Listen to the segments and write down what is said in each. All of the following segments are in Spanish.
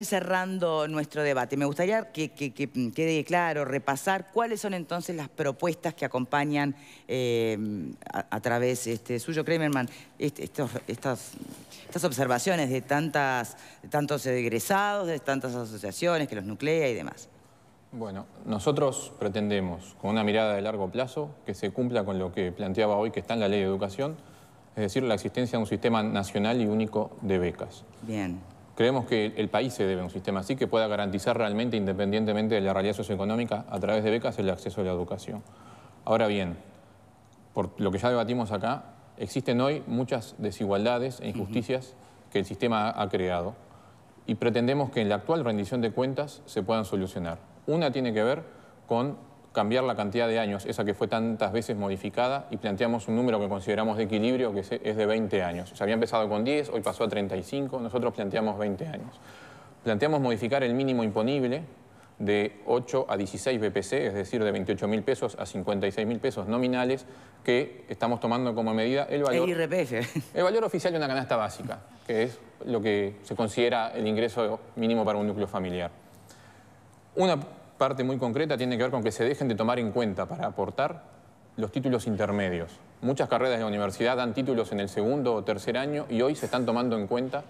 Cerrando nuestro debate, me gustaría que, que, quede claro, repasar cuáles son entonces las propuestas que acompañan eh, a, través este, suyo, Kremerman, este, estas, observaciones de, de tantos egresados, de tantas asociaciones que los nuclea y demás. Bueno, nosotros pretendemos, con una mirada de largo plazo, que se cumpla con lo que planteaba hoy que está en la ley de educación, es decir, la existencia de un sistema nacional y único de becas. Bien Creemos que el país se debe a un sistema así que pueda garantizar realmente, independientemente de la realidad socioeconómica, a través de becas el acceso a la educación. Ahora bien, por lo que ya debatimos acá, existen hoy muchas desigualdades e injusticias que el sistema ha creado y pretendemos que en la actual rendición de cuentas se puedan solucionar. Una tiene que ver con cambiar la cantidad de años, esa que fue tantas veces modificada, y planteamos un número que consideramos de equilibrio que es de 20 años. se había empezado con 10, hoy pasó a 35, nosotros planteamos 20 años. Planteamos modificar el mínimo imponible de 8 a 16 BPC, es decir, de 28 mil pesos a 56 mil pesos nominales, que estamos tomando como medida el valor... El El valor oficial de una canasta básica, que es lo que se considera el ingreso mínimo para un núcleo familiar. Una parte muy concreta tiene que ver con que se dejen de tomar en cuenta para aportar los títulos intermedios. Muchas carreras de la universidad dan títulos en el segundo o tercer año y hoy se están tomando en cuenta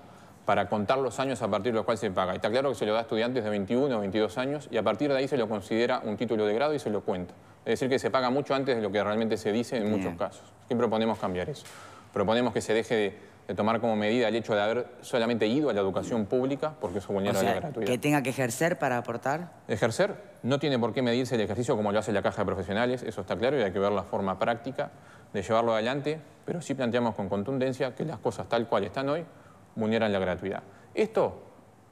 para contar los años a partir de los cuales se paga. Está claro que se lo da a estudiantes de 21 o 22 años y a partir de ahí se lo considera un título de grado y se lo cuenta. Es decir, que se paga mucho antes de lo que realmente se dice en muchos casos. ¿Qué proponemos cambiar eso? Proponemos que se deje de de tomar como medida el hecho de haber solamente ido a la educación pública, porque eso vulnera la gratuidad. ¿Que tenga que ejercer para aportar? Ejercer no tiene por qué medirse el ejercicio como lo hace la caja de profesionales, eso está claro y hay que ver la forma práctica de llevarlo adelante, pero sí planteamos con contundencia que las cosas tal cual están hoy vulneran la gratuidad. Esto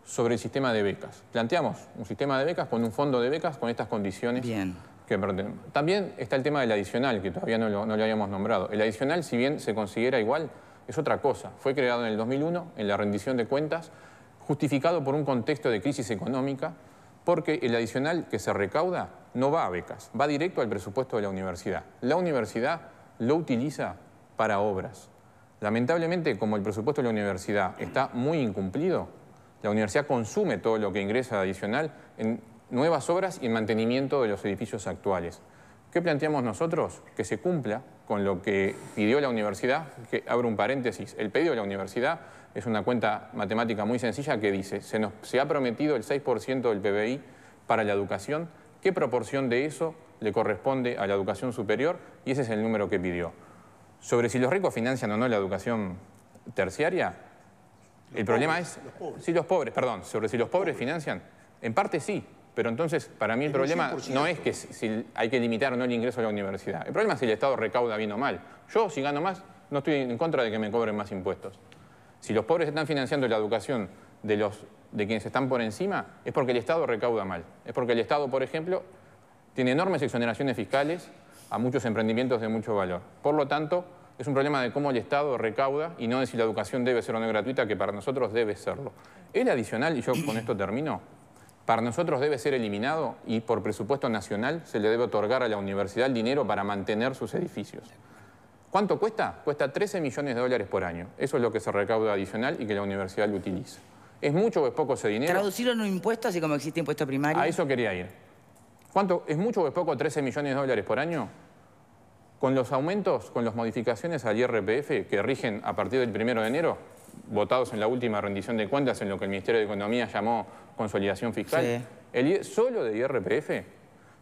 sobre el sistema de becas. Planteamos un sistema de becas con un fondo de becas con estas condiciones. que Que También está el tema del adicional, que todavía no lo, no lo habíamos nombrado. El adicional, si bien se considera igual, es otra cosa. Fue creado en el 2001, en la rendición de cuentas, justificado por un contexto de crisis económica, porque el adicional que se recauda no va a becas, va directo al presupuesto de la universidad. La universidad lo utiliza para obras. Lamentablemente, como el presupuesto de la universidad está muy incumplido, la universidad consume todo lo que ingresa adicional en nuevas obras y en mantenimiento de los edificios actuales. ¿Qué planteamos nosotros? Que se cumpla con lo que pidió la universidad, que abro un paréntesis, el pedido de la universidad es una cuenta matemática muy sencilla que dice, se, se ha prometido el 6% del PBI para la educación, ¿qué proporción de eso le corresponde a la educación superior? Y ese es el número que pidió. Sobre si los ricos financian o no la educación terciaria, el problema es... Los si los pobres, perdón, sobre si los pobres financian, en parte sí, pero entonces, para mí el problema no es que si hay que limitar o no el ingreso a la universidad. El problema es si el Estado recauda bien o mal. Yo, si gano más, no estoy en contra de que me cobren más impuestos. Si los pobres están financiando la educación de, los, de quienes están por encima, es porque el Estado recauda mal. Es porque el Estado, por ejemplo, tiene enormes exoneraciones fiscales a muchos emprendimientos de mucho valor. Por lo tanto, es un problema de cómo el Estado recauda y no de si la educación debe ser o no gratuita, que para nosotros debe serlo. El adicional, y yo con esto termino, para nosotros debe ser eliminado y por presupuesto nacional se le debe otorgar a la universidad el dinero para mantener sus edificios. ¿Cuánto cuesta? Cuesta 13 millones de dólares por año. Eso es lo que se recauda adicional y que la universidad lo utiliza. ¿Es mucho o es poco ese dinero? Traducirlo en un impuesto, así como existe impuesto primario. A eso quería ir. ¿Cuánto, ¿Es mucho o es poco 13 millones de dólares por año? Con los aumentos, con las modificaciones al IRPF que rigen a partir del 1 de enero, votados en la última rendición de cuentas, en lo que el Ministerio de Economía llamó consolidación fiscal, el, e solo de IRPF,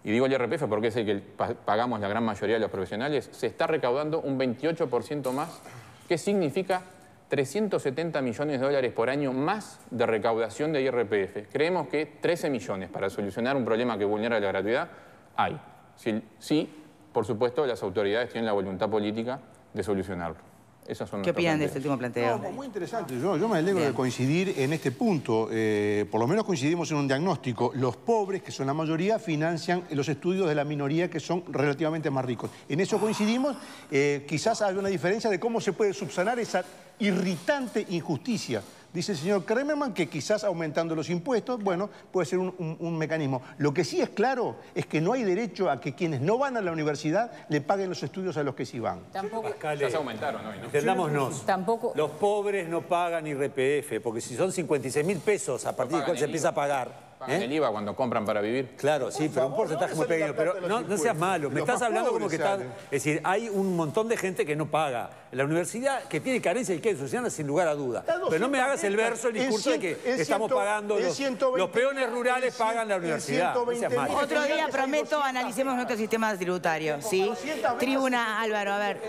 y digo el IRPF porque es el que pagamos la gran mayoría de los profesionales, se está recaudando un 28% más, que significa 370 millones de dólares por año más de recaudación de IRPF. Creemos que 13 millones para solucionar un problema que vulnera la gratuidad hay. sí por supuesto, las autoridades tienen la voluntad política de solucionarlo. ¿Qué opinan de este último planteado. muy interesante. Yo, me alegro de coincidir en este punto. Eh, por lo menos coincidimos en un diagnóstico. Los pobres, que son la mayoría, financian los estudios de la minoría, que son relativamente más ricos. En eso coincidimos. Eh, quizás haya una diferencia de cómo se puede subsanar esa irritante injusticia Dice el señor Kremerman que quizás aumentando los impuestos, bueno, puede ser un, mecanismo. Lo que sí es claro es que no hay derecho a que quienes no van a la universidad le paguen los estudios a los que sí van. Tampoco... aumentaron hoy, ¿no? Entendámonos. Los pobres no pagan IRPF, porque si son 56 mil pesos a partir de cuál se empieza a pagar ¿Eh? el IVA cuando compran para vivir. Claro, sí, pero un porcentaje muy pequeño. Pero no, seas malo, me estás hablando como que están. ¿eh? Es decir, hay un montón de gente que no paga. La universidad que tiene carencia y que es sin lugar a duda. Pero no me hagas el verso, el discurso de que estamos pagando... Los, peones rurales pagan la universidad. No Otro día, prometo, analicemos nuestro sistema tributario, ¿sí? Tribuna, Álvaro, a ver,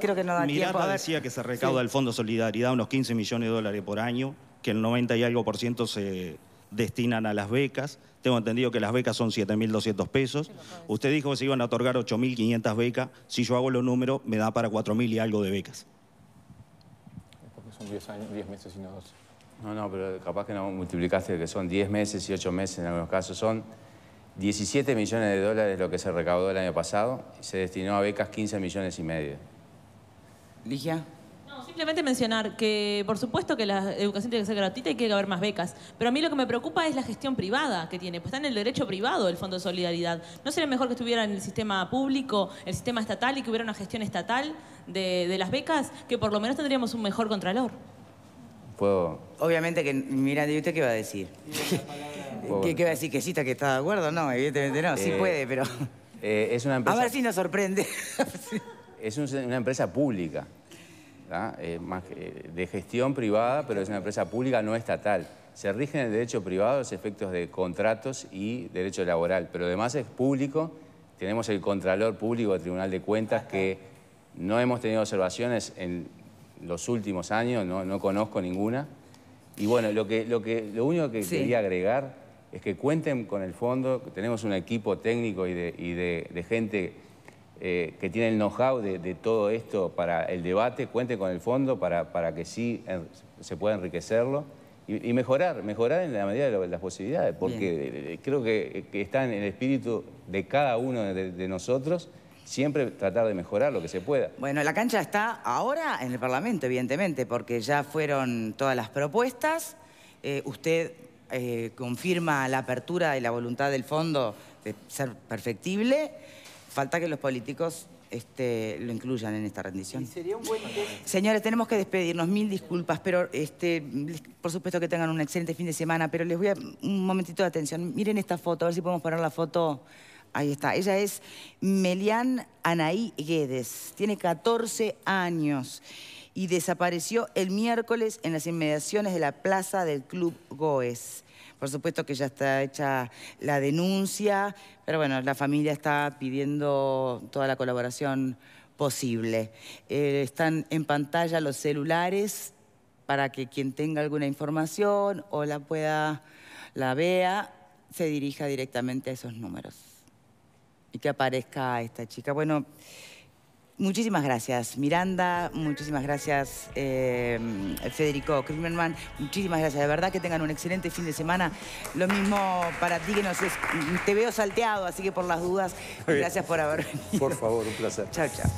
creo que no da tiempo. Miranda decía que se recauda el Fondo Solidaridad unos 15 millones de dólares por año, que el 90 y algo por ciento se destinan a las becas. Tengo entendido que las becas son 7.200 pesos. Usted dijo que se iban a otorgar 8.500 becas. Si yo hago los números, me da para 4.000 y algo de becas. Porque son 10 10 meses y no 12. No, no, pero capaz que no multiplicaste que son 10 meses y 8 meses en algunos casos. Son 17 millones de dólares lo que se recaudó el año pasado y se destinó a becas 15 millones y medio. Ligia. Simplemente mencionar que, por supuesto, que la educación tiene que ser gratuita y que hay que haber más becas. Pero a mí lo que me preocupa es la gestión privada que tiene. Pues está en el derecho privado el Fondo de Solidaridad. ¿No sería mejor que estuviera en el sistema público, el sistema estatal y que hubiera una gestión estatal de, las becas? Que por lo menos tendríamos un mejor contralor. Obviamente que, mira, ¿y usted qué va a decir? ¿Qué, va a decir? ¿Que sí está, que está de acuerdo? No, evidentemente no. Sí eh, puede, pero... Eh, es una empresa... A ver si nos sorprende. es una empresa pública. Eh, de gestión privada, pero es una empresa pública no estatal. Se rigen en el derecho privado los efectos de contratos y derecho laboral, pero además es público. Tenemos el Contralor Público del Tribunal de Cuentas que no hemos tenido observaciones en los últimos años, no, conozco ninguna. Y bueno, lo, que, lo, que, lo único que quería agregar es que cuenten con el fondo, tenemos un equipo técnico y de, de gente eh, que tiene el know-how de, todo esto para el debate, cuente con el fondo para, para que sí eh, se pueda enriquecerlo y, mejorar, mejorar en la medida de, las posibilidades, porque creo que, está en el espíritu de cada uno de, nosotros siempre tratar de mejorar lo que se pueda. Bueno, la cancha está ahora en el Parlamento, evidentemente, porque ya fueron todas las propuestas. Eh, usted confirma la apertura y la voluntad del fondo de ser perfectible falta que los políticos este, lo incluyan en esta rendición. Señores, tenemos que despedirnos. Mil disculpas, pero este, por supuesto que tengan un excelente fin de semana, pero les voy a un momentito de atención. Miren esta foto, a ver si podemos poner la foto. Ahí está. Ella es Melian Anaí Guedes. Tiene 14 años y desapareció el miércoles en las inmediaciones de la plaza del Club Goes. Por supuesto que ya está hecha la denuncia, pero bueno, la familia está pidiendo toda la colaboración posible. Eh, están en pantalla los celulares para que quien tenga alguna información o la pueda, la vea, se dirija directamente a esos números y que aparezca esta chica. Bueno. Muchísimas gracias, Miranda. Muchísimas gracias, eh, Federico Krimerman. Muchísimas gracias. De verdad que tengan un excelente fin de semana. Lo mismo para ti que nos es, te veo salteado, así que por las dudas, gracias por haber venido. Por favor, un placer. Chao, chao.